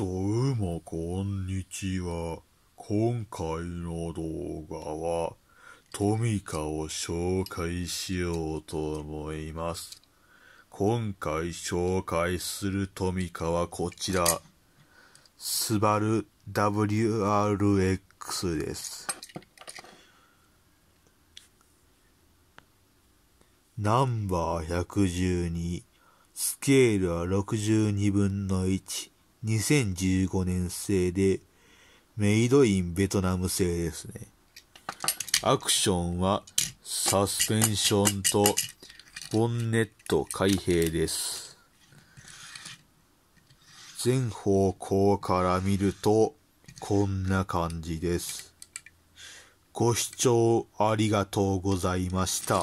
どうもこんにちは。今回の動画はトミカを紹介しようと思います。今回紹介するトミカはこちら。スバル WRX です。ナンバー112。スケールは62分の1。2015年製で、メイドインベトナム製ですね。アクションは、サスペンションと、ボンネット開閉です。全方向から見ると、こんな感じです。ご視聴ありがとうございました。